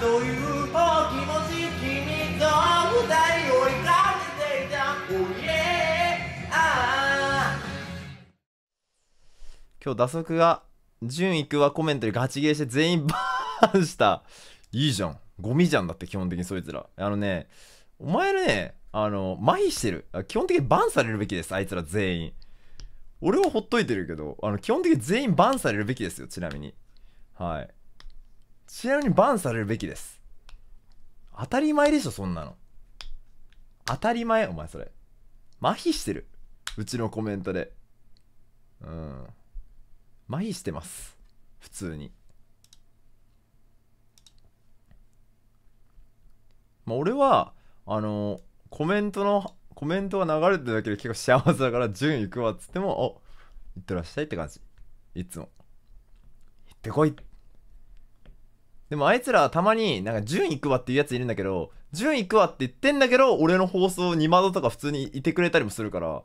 という気持ち君と二人追いかけていた Oh yeah あ今日打足が純育はコメントでガチゲーして全員バーンしたいいじゃんゴミじゃんだって基本的にそいつらあのねお前らねあの麻痺してる基本的にバンされるべきですあいつら全員俺はほっといてるけどあの基本的に全員バンされるべきですよちなみにはいなみにバンされるべきです当たり前でしょそんなの当たり前お前それ麻痺してるうちのコメントでうん麻痺してます普通にまあ俺はあのコメントのコメントが流れてるだけで結構幸せだから順行くわっつってもおいってらっしゃいって感じいつも行ってこいってでもあいつらたまになんか順行くわっていうやついるんだけど、順行くわって言ってんだけど、俺の放送に窓とか普通にいてくれたりもするから、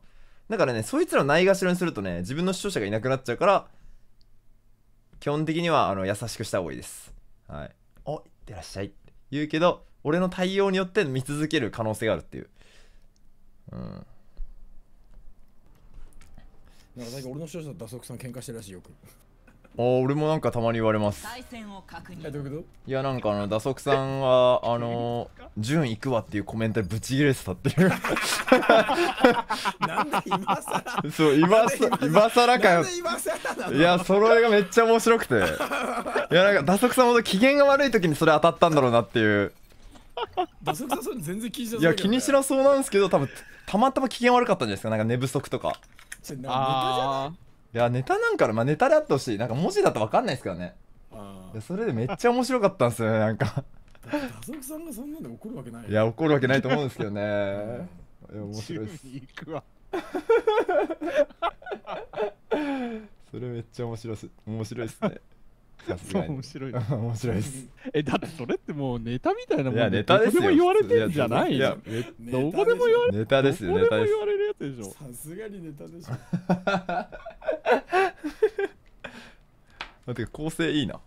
だからね、そいつらないがしろにするとね、自分の視聴者がいなくなっちゃうから、基本的にはあの優しくした方がいいです。はい。お、いってらっしゃいって言うけど、俺の対応によって見続ける可能性があるっていう。うん。なんか俺の視聴者と打足さん喧嘩してるらしいよく。あ俺もなんかたまに言われますいやなんかあの打足さんは あの「順行くわ」っていうコメントでブチギレてたっていうなん今そう今さ今らかよいやそれがめっちゃ面白くて いやなんか打足さんほど機嫌が悪い時にそれ当たったんだろうなっていう打足さんそれ全然気にしないや気にしなそうなんですけど多分たまたま機嫌悪かったんじゃないですかなんか寝不足とかああいやネタなんかまあネタであってほしいなんか文字だとわかんないですけどねあやそれでめっちゃ面白かったんですよねなんか打足さんがそんなんで怒るわけないいや怒るわけないと思うんですけどね、いや面白いです行くわ それめっちゃ面白いす面白いですね そう面白い面白いですえだってそれってもうネタみたいなもん、ね、いやネタですよどこでも言われてんじゃないいやどこでも言われネタですよネタですでしょさすがにネタでしょだ って構成いいな